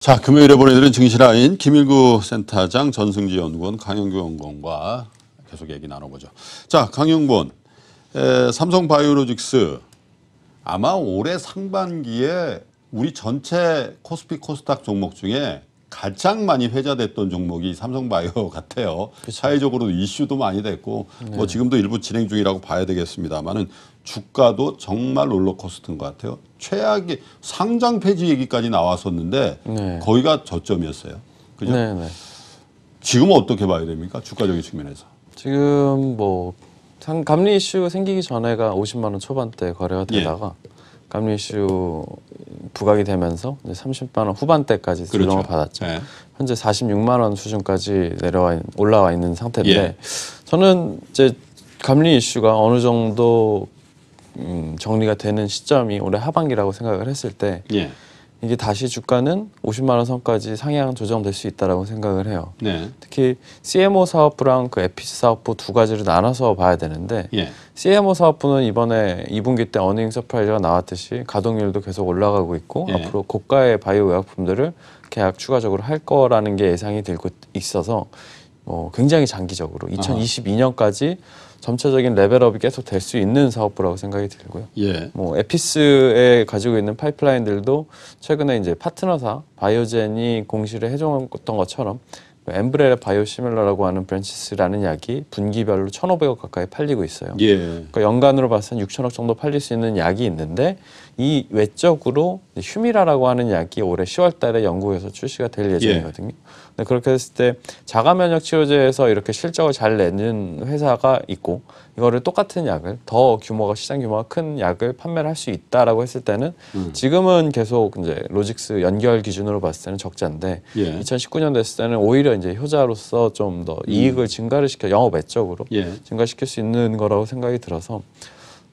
자, 금요일에 보내드린 증시라인 김일구 센터장 전승지 연구원 강영규 연구원과 계속 얘기 나눠보죠. 자, 강영구원 삼성바이오로직스 아마 올해 상반기에 우리 전체 코스피 코스닥 종목 중에 가장 많이 회자됐던 종목이 삼성바이오 같아요. 사회적으로 이슈도 많이 됐고 뭐 네. 뭐 지금도 일부 진행 중이라고 봐야 되겠습니다만은 주가도 정말 롤러코스터인 것 같아요. 최악의 상장 폐지 얘기까지 나왔었는데 네. 거기가 저점이었어요. 그죠? 네, 네. 지금 어떻게 봐야 됩니까? 주가적인 측면에서. 지금 뭐 감리 이슈 생기기 전에가 50만 원 초반대 거래가 예. 되다가 예. 감리 이슈 부각이 되면서 이제 30만 원 후반대까지 조정을 그렇죠. 받았죠. 예. 현재 46만 원 수준까지 내려와 올라와 있는 상태인데 예. 저는 이제 감리 이슈가 어느 정도 음, 정리가 되는 시점이 올해 하반기라고 생각을 했을 때 예. 이게 다시 주가는 50만 원 선까지 상향 조정될 수 있다라고 생각을 해요. 네. 특히 CMO 사업부랑 그 에피스 사업부 두 가지를 나눠서 봐야 되는데 예. CMO 사업부는 이번에 2분기 때 어닝 서프라이즈가 나왔듯이 가동률도 계속 올라가고 있고 예. 앞으로 고가의 바이오 의약품들을 계약 추가적으로 할 거라는 게 예상이 되고 있어서 뭐 굉장히 장기적으로 2022년까지 아하. 점차적인 레벨업이 계속 될 수 있는 사업부라고 생각이 들고요. 예. 뭐 에피스에 가지고 있는 파이프라인들도 최근에 이제 파트너사 바이오젠이 공시를 해줬던 것처럼 엠브레라 바이오시밀러라고 하는 브랜치스라는 약이 분기별로 1,500억 가까이 팔리고 있어요. 예. 그러니까 연간으로 봐서는 6천억 정도 팔릴 수 있는 약이 있는데 이 외적으로 휴미라라고 하는 약이 올해 10월 달에 영국에서 출시가 될 예. 예정이거든요. 예. 그렇게 됐을때 자가 면역 치료제에서 이렇게 실적을 잘 내는 회사가 있고 이거를 똑같은 약을 더 규모가 시장 규모가 큰 약을 판매를 할 수 있다라고 했을 때는 음. 지금은 계속 이제 로직스 연결 기준으로 봤을 때는 적자인데 예. 2019년 됐을 때는 오히려 이제 효자로서 좀더 음. 이익을 증가를 시켜 영업 외적으로 예. 증가시킬 수 있는 거라고 생각이 들어서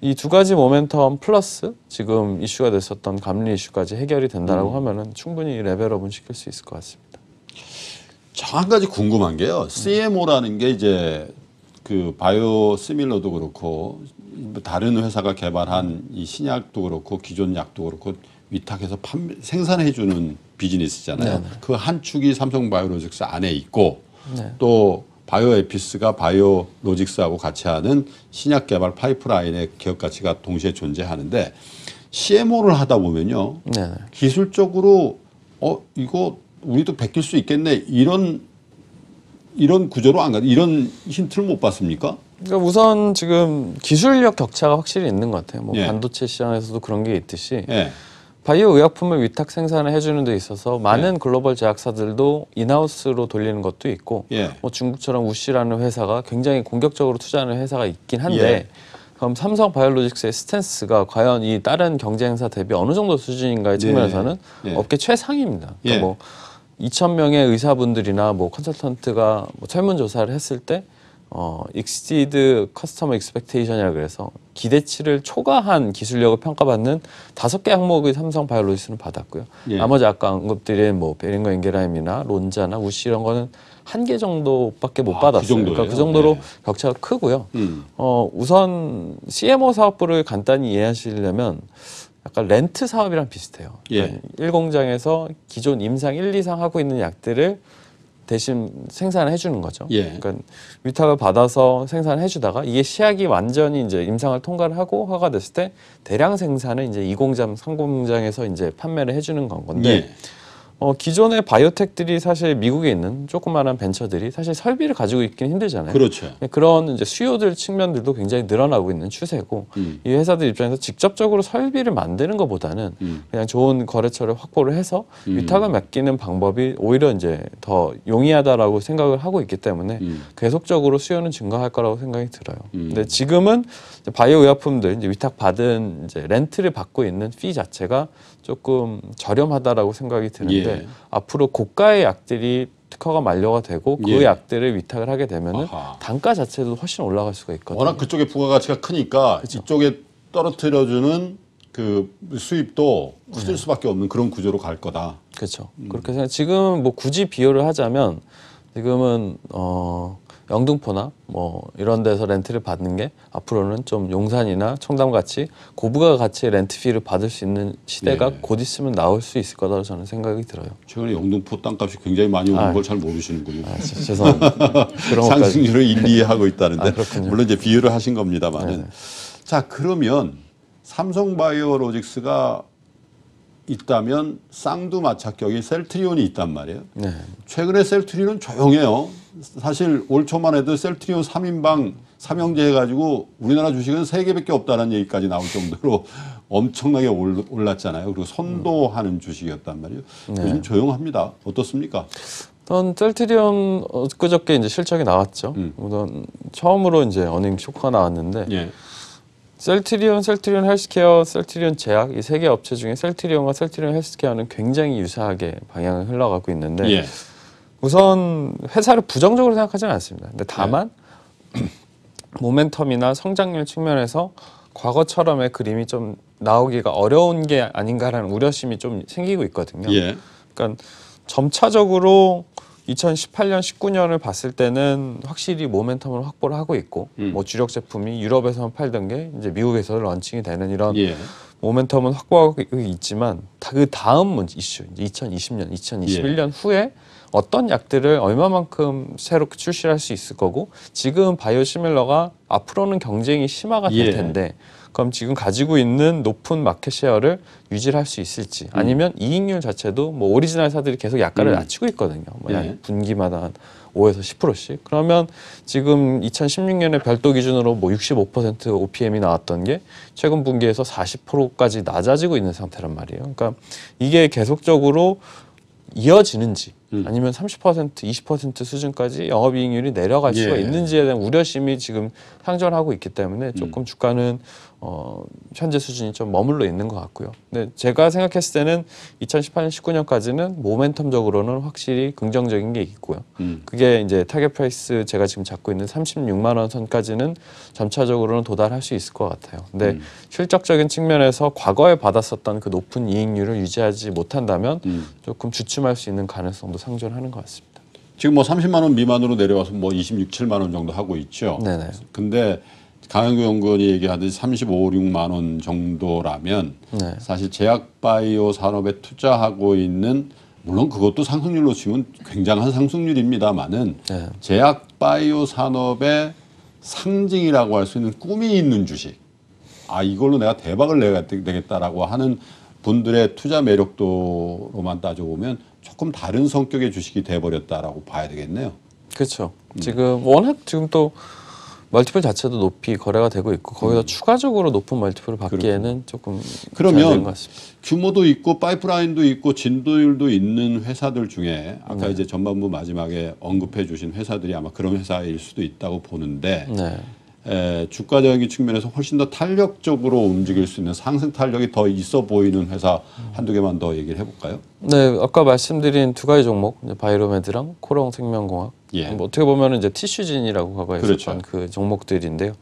이 두 가지 모멘텀 플러스 지금 이슈가 됐었던 감리 이슈까지 해결이 된다라고 음. 하면은 충분히 레벨업은 시킬 수 있을 것 같습니다. 저 한 가지 궁금한 게요. 음. CMO라는 게 이제 그 바이오 스밀러도 그렇고 뭐 다른 회사가 개발한 이 신약도 그렇고 기존 약도 그렇고 위탁해서 판매, 생산해주는 비즈니스잖아요. 네, 네. 그한 축이 삼성바이오로직스 안에 있고 네. 또 바이오에피스가 바이오로직스하고 같이 하는 신약 개발 파이프라인의 기업 가치가 동시에 존재하는데 CMO를 하다 보면요 네네. 기술적으로 어 이거 우리도 베낄 수 있겠네 이런 이런 구조로 안 가. 이런 힌트를 못 봤습니까? 그러니까 우선 지금 기술력 격차가 확실히 있는 것 같아요. 뭐 예. 반도체 시장에서도 그런 게 있듯이. 예. 바이오 의약품을 위탁 생산을 해주는 데 있어서 많은 예. 글로벌 제약사들도 인하우스로 돌리는 것도 있고 예. 뭐 중국처럼 우씨라는 회사가 굉장히 공격적으로 투자하는 회사가 있긴 한데 예. 그럼 삼성 바이오로직스의 스탠스가 과연 이 다른 경쟁사 대비 어느 정도 수준인가의 측면에서는 예. 예. 업계 최상입니다. 그러니까 예. 뭐 2천 명의 의사분들이나 뭐 컨설턴트가 뭐 설문조사를 했을 때 어, exceed customer expectation이라 그래서 기대치를 초과한 기술력을 평가받는 다섯 개 항목의 삼성 바이올로지스는 받았고요. 예. 나머지 아까 언급드린 뭐 베링거 엔게라임이나 론자나 우시 이런 거는 한 개 정도밖에 못 아, 그 받았어요. 그, 그러니까 그 정도로 네. 격차가 크고요. 음. 어, 우선 CMO 사업부를 간단히 이해하시려면 약간 렌트 사업이랑 비슷해요. 예. 그러니까 1공장에서 기존 임상 1, 2상 하고 있는 약들을 대신 생산을 해주는 거죠. 예. 그러니까 위탁을 받아서 생산을 해주다가 이게 시약이 완전히 이제 임상을 통과를 하고 허가 됐을 때 대량 생산을 이제 이 공장, 삼 공장에서 이제 판매를 해주는 건 건데 예. 어, 기존의 바이오텍들이 사실 미국에 있는 조그마한 벤처들이 사실 설비를 가지고 있기는 힘들잖아요. 그렇죠. 예, 그런 이제 수요들 측면들도 굉장히 늘어나고 있는 추세고 음. 이 회사들 입장에서 직접적으로 설비를 만드는 것보다는 음. 그냥 좋은 거래처를 확보를 해서 음. 위탁을 맡기는 방법이 오히려 이제 더 용이하다라고 생각을 하고 있기 때문에 음. 계속적으로 수요는 증가할 거라고 생각이 들어요. 음. 근데 지금은 바이오 의약품들 이제 위탁 받은 이제 렌트를 받고 있는 피 자체가 조금 저렴하다라고 생각이 드는데 예. 예. 예. 앞으로 고가의 약들이 특허가 만료가 되고 그 예. 약들을 위탁을 하게 되면 단가 자체도 훨씬 올라갈 수가 있거든요. 워낙 그쪽의 부가가치가 크니까 그쵸. 그렇죠. 이쪽에 떨어뜨려주는 그 수입도 커질 예. 수밖에 없는 그런 구조로 갈 거다. 그렇죠. 음. 그렇게 생각. 지금 뭐 굳이 비유를 하자면 지금은 어, 영등포나 뭐 이런 데서 렌트를 받는 게 앞으로는 좀 용산이나 청담 같이 고부가 같이 렌트비를 받을 수 있는 시대가 예. 곧 있으면 나올 수 있을 거라고 저는 생각이 들어요. 최근에 영등포 땅값이 굉장히 많이 오른 아, 걸잘 모르시는군요. 아, 저, 죄송합니다. 상승률을 일리하고 있다는데 아, 물론 이제 비유를 하신 겁니다만은 네. 자 그러면 삼성바이오로직스가 있다면 쌍두마착격이 셀트리온이 있단 말이에요. 네. 최근에 셀트리온은 조용해요. 사실 올 초만 해도 셀트리온 3인방 삼형제 해가지고 우리나라 주식은 3개밖에 없다는 얘기까지 나올 정도로 엄청나게 올랐잖아요. 그리고 선도하는 주식이었단 말이에요. 네. 요즘 조용합니다. 어떻습니까? 일단 셀트리온 그저께 이제 실적이 나왔죠. 음. 우선 처음으로 이제 어닝 쇼크가 나왔는데 예. 셀트리온, 셀트리온 헬스케어, 셀트리온 제약 이 세 개 업체 중에 셀트리온과 셀트리온 헬스케어는 굉장히 유사하게 방향을 흘러가고 있는데 예. 우선 회사를 부정적으로 생각하지는 않습니다. 근데 다만 예. 모멘텀이나 성장률 측면에서 과거처럼의 그림이 좀 나오기가 어려운 게 아닌가라는 우려심이 좀 생기고 있거든요. 예. 그러니까 점차적으로 2018년, 19년을 봤을 때는 확실히 모멘텀을 확보를 하고 있고 음. 뭐 주력 제품이 유럽에서만 팔던 게 이제 미국에서 런칭이 되는 이런 예. 모멘텀은 확보하고 있지만 그 다음 문제 이슈 이제 2020년, 2021년 예. 후에 어떤 약들을 얼마만큼 새로 출시할 수 있을 거고 지금 바이오시밀러가 앞으로는 경쟁이 심화가 될 예. 텐데 그럼 지금 가지고 있는 높은 마켓 셰어를 유지할 수 있을지 음. 아니면 이익률 자체도 뭐 오리지널사들이 계속 약가를 음. 낮추고 있거든요. 뭐 예. 분기마다 한 5에서 10%씩. 그러면 지금 2016년에 별도 기준으로 뭐65% OPM이 나왔던 게 최근 분기에서 40%까지 낮아지고 있는 상태란 말이에요. 그러니까 이게 계속적으로 이어지는지 음. 아니면 30% 20% 수준까지 영업이익률이 내려갈 수가 예. 있는지에 대한 우려심이 지금 상존하고 있기 때문에 음. 조금 음. 주가는 어, 현재 수준이 좀 머물러 있는 것 같고요. 근데 제가 생각했을 때는 2018년, 19년까지는 모멘텀적으로는 확실히 긍정적인 게 있고요. 음. 그게 이제 타겟 프라이스 제가 지금 잡고 있는 36만 원 선까지는 점차적으로는 도달할 수 있을 것 같아요. 근데 음. 실적적인 측면에서 과거에 받았었던 그 높은 이익률을 유지하지 못한다면 음. 조금 주춤할 수 있는 가능성도 상존하는 것 같습니다. 지금 뭐 30만 원 미만으로 내려와서 뭐 26, 7만 원 정도 하고 있죠. 네네. 근데 강영구 연구원이 얘기하듯이 35, 6만 원 정도라면 네. 사실 제약바이오 산업에 투자하고 있는 물론 그것도 상승률로 치면 굉장한 상승률입니다만은 네. 제약바이오 산업의 상징이라고 할 수 있는 꿈이 있는 주식 아 이걸로 내가 대박을 내야 되겠다라고 하는 분들의 투자 매력도로만 따져보면 조금 다른 성격의 주식이 돼버렸다라고 봐야 되겠네요. 그렇죠. 지금 워낙 지금 또 멀티플 자체도 높이 거래가 되고 있고 거기다 음. 추가적으로 높은 멀티플을 받기에는 그렇구나. 조금 그러면 규모도 있고 파이프라인도 있고 진도율도 있는 회사들 중에 아까 네. 이제 전반부 마지막에 언급해 주신 회사들이 아마 그런 회사일 수도 있다고 보는데 네. 에, 주가 적인 측면에서 훨씬 더 탄력적으로 움직일 수 있는 상승 탄력이 더 있어 보이는 회사 음. 한두 개만 더 얘기를 해볼까요? 네, 아까 말씀드린 두 가지 종목 바이로메드랑 코롱 생명공학 예. 뭐 어떻게 보면 이제 티슈진이라고 과거에 그렇죠. 그 종목들인데요.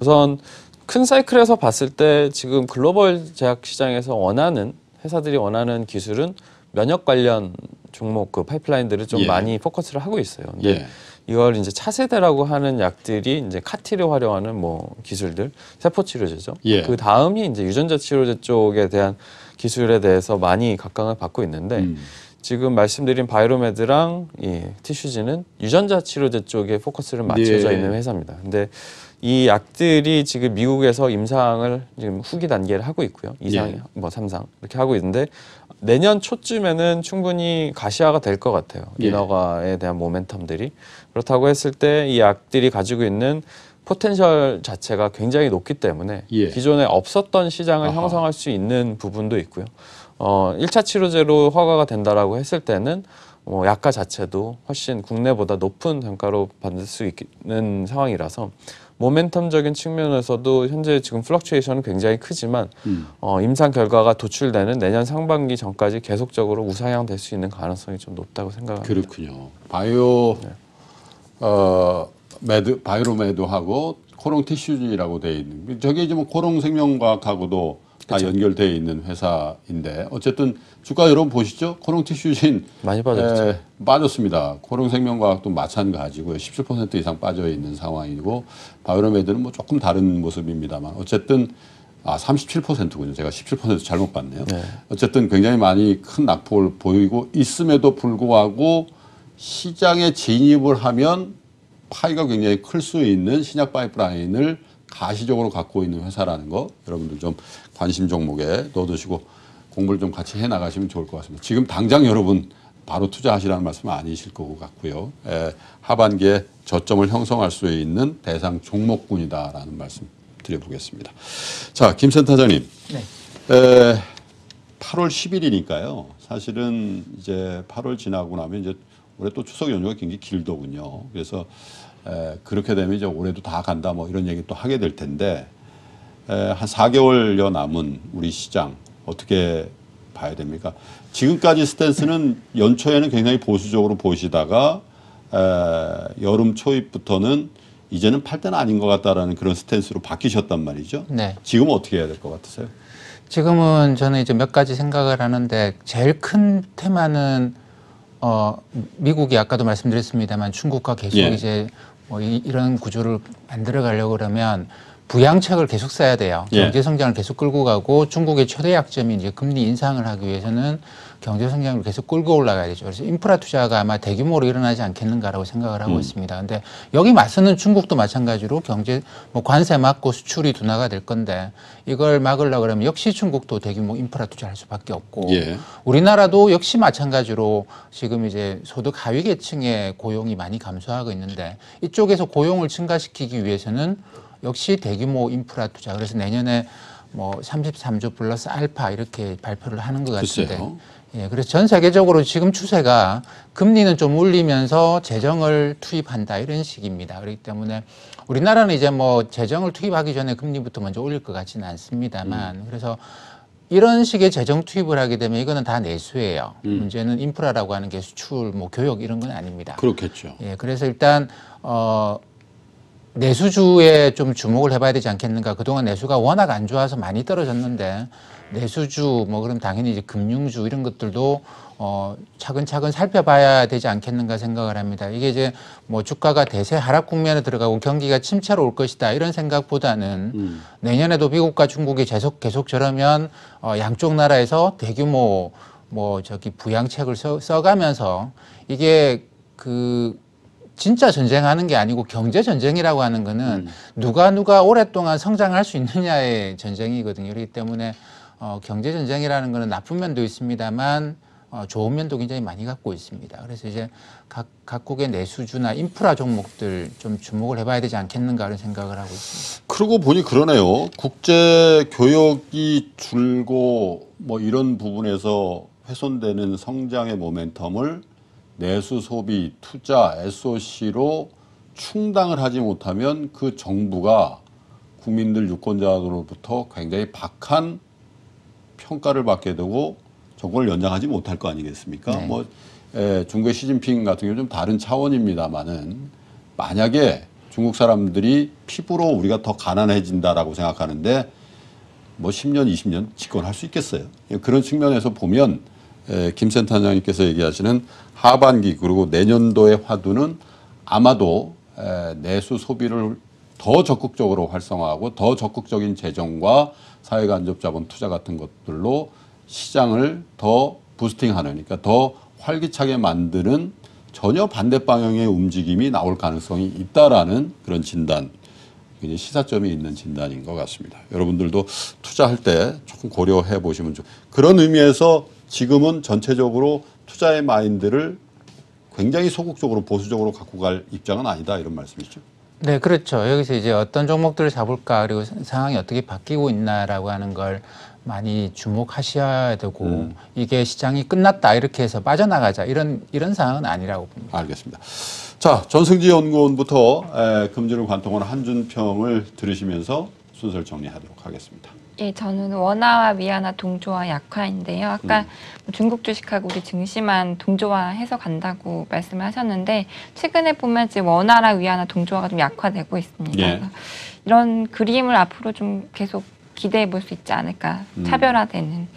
우선 큰 사이클에서 봤을 때 지금 글로벌 제약 시장에서 원하는 회사들이 원하는 기술은 면역 관련 종목 그 파이프라인들을 좀 예. 많이 포커스를 하고 있어요. 근데 예. 이걸 이제 차세대라고 하는 약들이 이제 카티를 활용하는 뭐 기술들, 세포 치료제죠. 예. 그 다음이 이제 유전자 치료제 쪽에 대한 기술에 대해서 많이 각광을 받고 있는데 음. 지금 말씀드린 바이로메드랑 이 티슈지는 유전자 치료제 쪽에 포커스를 맞춰져 네. 있는 회사입니다. 근데 이 약들이 지금 미국에서 임상을 지금 후기 단계를 하고 있고요. 이상, 예. 뭐 삼상 이렇게 하고 있는데 내년 초쯤에는 충분히 가시화가 될 것 같아요. 예. 인허가에 대한 모멘텀들이 그렇다고 했을 때 이 약들이 가지고 있는 포텐셜 자체가 굉장히 높기 때문에 예. 기존에 없었던 시장을 아하. 형성할 수 있는 부분도 있고요. 어, 1차 치료제로 허가가 된다라고 했을 때는 뭐 약가 자체도 훨씬 국내보다 높은 단가로 받을 수 있는 상황이라서 모멘텀적인 측면에서도 현재 지금 플럭츄에이션은 굉장히 크지만 음. 어, 임상 결과가 도출되는 내년 상반기 전까지 계속적으로 우상향 될 수 있는 가능성이 좀 높다고 생각합니다. 그렇군요. 바이오 네. 어, 매드 바이로매드하고 코롱 티슈진이라고 돼 있는 저게 지금 뭐 코롱 생명과학하고도 다 연결되어 있는 회사인데 어쨌든 주가 여러분 보시죠. 코롱 티슈진 많이 빠졌죠. 에, 예, 빠졌습니다. 코롱 생명과학도 마찬가지고요. 17% 이상 빠져 있는 상황이고 바이오메드는 뭐 조금 다른 모습입니다만 어쨌든 아 37%군요. 제가 17% 잘못 봤네요. 네. 어쨌든 굉장히 많이 큰 낙폭을 보이고 있음에도 불구하고 시장에 진입을 하면 파이가 굉장히 클 수 있는 신약 파이프라인을 가시적으로 갖고 있는 회사라는 거 여러분들 좀 관심 종목에 넣어두시고 공부를 좀 같이 해나가시면 좋을 것 같습니다. 지금 당장 여러분 바로 투자하시라는 말씀은 아니실 것 같고요. 에, 예, 하반기에 저점을 형성할 수 있는 대상 종목군이다라는 말씀 드려보겠습니다. 자, 김 센터장님. 네. 에, 8월 10일이니까요. 사실은 이제 8월 지나고 나면 이제 올해 또 추석 연휴가 굉장히 길더군요. 그래서 그렇게 되면 이제 올해도 다 간다 뭐 이런 얘기 또 하게 될 텐데 한 4개월여 남은 우리 시장 어떻게 봐야 됩니까? 지금까지 스탠스는 연초에는 굉장히 보수적으로 보시다가 에, 여름 초입부터는 이제는 팔 때는 아닌 것 같다라는 그런 스탠스로 바뀌셨단 말이죠. 네. 지금 어떻게 해야 될 것 같으세요? 지금은 저는 이제 몇 가지 생각을 하는데 제일 큰 테마는 어, 미국이 아까도 말씀드렸습니다만 중국과 계속 예. 이제 뭐 이, 이런 구조를 만들어 가려고 그러면 부양책을 계속 써야 돼요. 예. 경제 성장을 계속 끌고 가고 중국의 최대 약점이 이제 금리 인상을 하기 위해서는 경제 성장률 계속 끌고 올라가야 되죠. 그래서 인프라 투자가 아마 대규모로 일어나지 않겠는가라고 생각을 하고 음. 있습니다. 근데 여기 맞서는 중국도 마찬가지로 경제 뭐 관세 맞고 수출이 둔화가 될 건데 이걸 막으려 고 그러면 역시 중국도 대규모 인프라 투자할 수밖에 없고 예. 우리나라도 역시 마찬가지로 지금 이제 소득 하위 계층의 고용이 많이 감소하고 있는데 이쪽에서 고용을 증가시키기 위해서는 역시 대규모 인프라 투자 그래서 내년에 뭐 33조 플러스 알파 이렇게 발표를 하는 것 같은데. 글쎄요. 예, 그래서 전 세계적으로 지금 추세가 금리는 좀 올리면서 재정을 투입한다 이런 식입니다. 그렇기 때문에 우리나라는 이제 뭐 재정을 투입하기 전에 금리부터 먼저 올릴 것 같지는 않습니다만 음. 그래서 이런 식의 재정 투입을 하게 되면 이거는 다 내수예요. 음. 문제는 인프라라고 하는 게 수출, 뭐 교육 이런 건 아닙니다. 그렇겠죠. 예, 그래서 일단 어 내수주에 좀 주목을 해봐야 되지 않겠는가. 그동안 내수가 워낙 안 좋아서 많이 떨어졌는데 내수주 뭐 그럼 당연히 이제 금융주 이런 것들도 어 차근차근 살펴봐야 되지 않겠는가 생각을 합니다. 이게 이제 뭐 주가가 대세 하락 국면에 들어가고 경기가 침체로 올 것이다 이런 생각보다는 음. 내년에도 미국과 중국이 계속 계속 저러면 어 양쪽 나라에서 대규모 뭐 저기 부양책을 써, 써가면서 이게 그 진짜 전쟁하는 게 아니고 경제 전쟁이라고 하는 거는 음. 누가 누가 오랫동안 성장할 수 있느냐의 전쟁이거든요. 그렇기 때문에 어, 경제 전쟁이라는 거는 나쁜 면도 있습니다만 어, 좋은 면도 굉장히 많이 갖고 있습니다. 그래서 이제 각 각국의 내수주나 인프라 종목들 좀 주목을 해봐야 되지 않겠는가 하는 생각을 하고 있습니다. 그러고 보니 그러네요. 국제 교역이 줄고 뭐 이런 부분에서 훼손되는 성장의 모멘텀을 내수 소비, 투자, SOC로 충당을 하지 못하면 그 정부가 국민들 유권자들로부터 굉장히 박한 평가를 받게 되고 정권을 연장하지 못할 거 아니겠습니까? 네. 뭐 에, 예, 중국의 시진핑 같은 경우좀 다른 차원입니다만은 만약에 중국 사람들이 피부로 우리가 더 가난해진다라고 생각하는데 뭐 10년, 20년 집권할 수 있겠어요. 그런 측면에서 보면 예, 김센 터장님께서 얘기하시는 하반기 그리고 내년도의 화두는 아마도 예, 내수 소비를 더 적극적으로 활성화하고 더 적극적인 재정과 사회간접자본 투자 같은 것들로 시장을 더 부스팅하는 그러니까 더 활기차게 만드는 전혀 반대 방향의 움직임이 나올 가능성이 있다라는 그런 진단 시사점이 있는 진단인 것 같습니다. 여러분들도 투자할 때 조금 고려해 보시면 좀 그런 의미에서 지금은 전체적으로 투자의 마인드를 굉장히 소극적으로 보수적으로 갖고 갈 입장은 아니다 이런 말씀이죠. 네, 그렇죠. 여기서 이제 어떤 종목들을 잡을까 그리고 상황이 어떻게 바뀌고 있나라고 하는 걸 많이 주목하셔야 되고 음. 이게 시장이 끝났다 이렇게 해서 빠져나가자 이런 이런 상황은 아니라고 봅니다. 알겠습니다. 자, 전승지 연구원부터 금주를 관통하 한준평을 들으시면서 순서를 정리하도록 하겠습니다. 예, 저는 원화와 미화 동조와 약화인데요. 아까 음. 중국 주식하고 우리 증시만 동조화 해서 간다고 말씀을 하셨는데 최근에 보면 지금 원화랑 위화 동조화가 좀 약화되고 있습니다. 예. 이런 그림을 앞으로 좀 계속 기대해 볼 수 있지 않을까 음. 차별화되는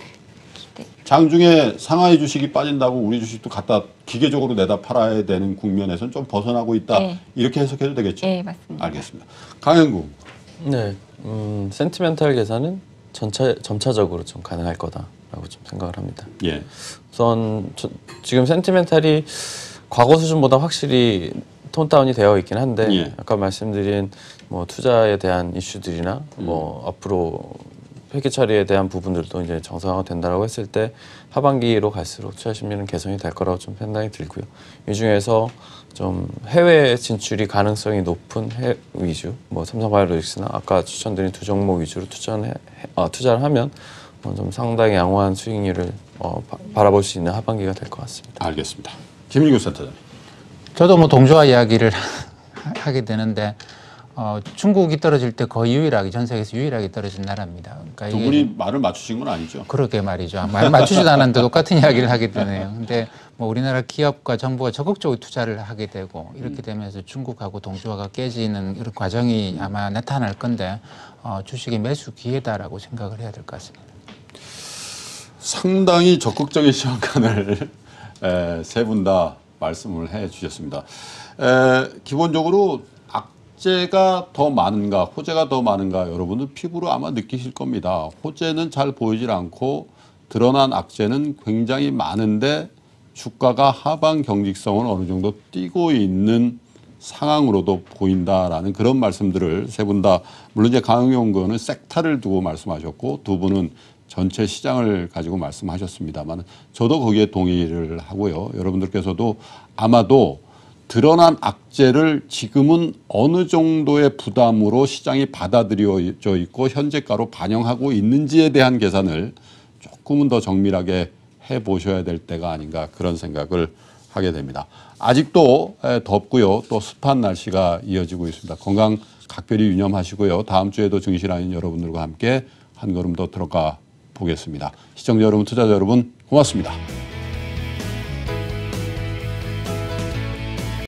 기대. 장중에 상하이 주식이 빠진다고 우리 주식도 갖다 기계적으로 내다 팔아야 되는 국면에서는 좀 벗어나고 있다 예. 이렇게 해석해도 되겠죠? 예, 맞습니다. 알겠습니다. 강현구 네, 음, 센티멘탈 계산은 전차, 점차적으로 좀 가능할 거다라고 좀 생각을 합니다. 예. 우선 저, 지금 센티멘탈이 과거 수준보다 확실히 톤다운이 되어 있긴 한데 예. 아까 말씀드린 뭐 투자에 대한 이슈들이나 뭐 음. 뭐 앞으로 회계 처리에 대한 부분들도 이제 정상화 된다라고 했을 때 하반기로 갈수록 투자 심리는 개선이 될 거라고 좀 판단이 들고요. 이 중에서 좀 해외 진출이 가능성이 높은 해 위주, 뭐 삼성바이오로직스나 아까 추천드린 두 종목 위주로 투자해, 어, 투자를 하면 뭐 좀 상당히 양호한 수익률을 어, 바, 라볼수 있는 하반기가 될 것 같습니다. 알겠습니다. 김일규 센터장님. 저도 뭐 동조화 이야기를 하게 되는데 어, 중국이 떨어질 때 거의 유일하게 전 세계에서 유일하게 떨어진 나라입니다. 그러니까 두 분이 말을 맞추신 건 아니죠? 그렇게 말이죠. 아, 말 맞추지도 않았는데 똑같은 이야기를 하게 되네요. 근데 뭐 우리나라 기업과 정부가 적극적으로 투자를 하게 되고 이렇게 음. 되면서 중국하고 동조화가 깨지는 이런 과정이 아마 나타날 건데 어, 주식의 매수 기회다라고 생각을 해야 될 것 같습니다. 상당히 적극적인 시간을 세 분다 말씀을 해 주셨습니다. 에, 기본적으로 약재가 더 많은가 호재가 더 많은가 여러분들 피부로 아마 느끼실 겁니다. 호재는 잘 보이질 않고 드러난 악재는 굉장히 많은데 주가가 하방 경직성을 어느 정도 띄고 있는 상황으로도 보인다라는 그런 말씀들을 세분다 물론 이제 강용 의원은 섹터를 두고 말씀하셨고 두 분은 전체 시장을 가지고 말씀하셨습니다만 저도 거기에 동의를 하고요. 여러분들께서도 아마도 드러난 악재를 지금은 어느 정도의 부담으로 시장이 받아들여져 있고 현재가로 반영하고 있는지에 대한 계산을 조금은 더 정밀하게 해 보셔야 될 때가 아닌가 그런 생각을 하게 됩니다. 아직도 덥고요. 또 습한 날씨가 이어지고 있습니다. 건강 각별히 유념하시고요. 다음 주에도 증시라인 여러분들과 함께 한 걸음 더 들어가 보겠습니다. 시청자 여러분, 투자자 여러분 고맙습니다.